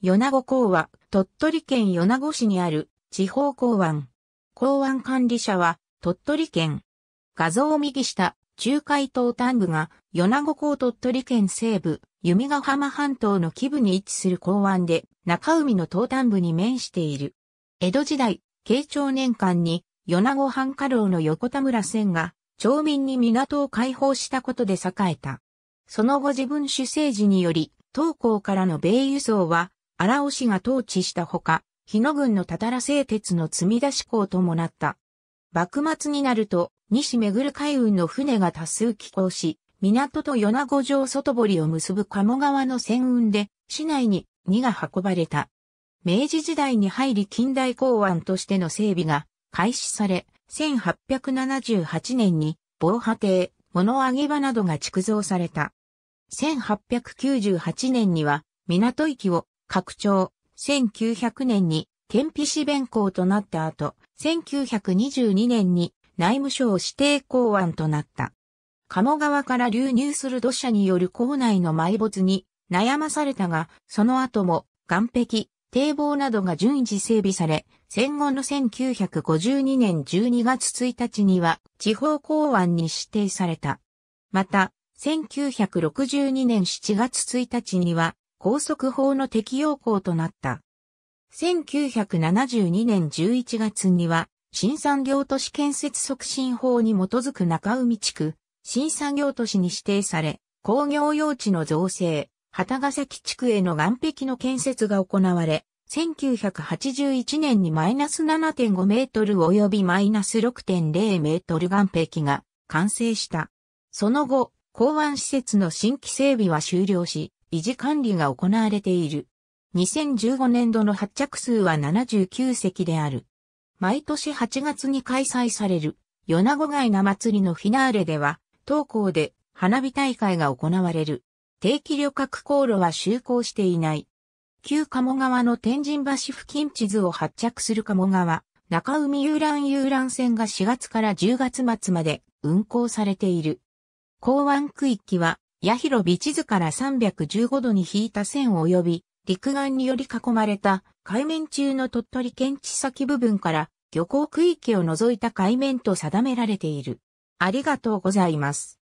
米子港は鳥取県米子市にある地方港湾。港湾管理者は鳥取県。画像を右下、中海東端部が米子港鳥取県西部、弓ヶ浜半島の基部に位置する港湾で中海の東端部に面している。江戸時代、慶長年間に米子半家老の横田村線が町民に港を開放したことで栄えた。その後自分主政時により、東港からの米輸送は荒尾氏が統治したほか、日野郡のたたら製鉄の積み出し港ともなった。幕末になると、西めぐる海運の船が多数寄港し、港と米子城外堀を結ぶ鴨川の船運で、市内に荷が運ばれた。明治時代に入り近代港湾としての整備が開始され、1878年に防波堤、物揚げ場などが築造された。1898年には港域を拡張、1900年に県皮市弁公となった後、1922年に内務省指定公安となった。鴨川から流入する土砂による校内の埋没に悩まされたが、その後も岸壁、堤防などが順次整備され、戦後の1952年12月1日には地方公安に指定された。また、1962年7月1日には拘束法の適用校となった。1972年11月には、新産業都市建設促進法に基づく中海地区、新産業都市に指定され、工業用地の造成、旗ヶ崎地区への岸壁の建設が行われ、1981年にマイナス7.5メートル及びマイナス6.0メートル岸壁が完成した。その後、港湾施設の新規整備は終了し、維持管理が行われている。2015年度の発着数は79席である。毎年8月に開催される、米子街な祭りのフィナーレでは、当校で花火大会が行われる。定期旅客航路は就航していない。旧鴨川の天神橋付近地図を発着する鴨川、中海遊覧遊覧船が4月から10月末まで運航されている。港湾区域は八広ビ地図から315度に引いた線及び、陸岸により囲まれた海面中の鳥取県地先部分から漁港区域を除いた海面と定められている。ありがとうございます。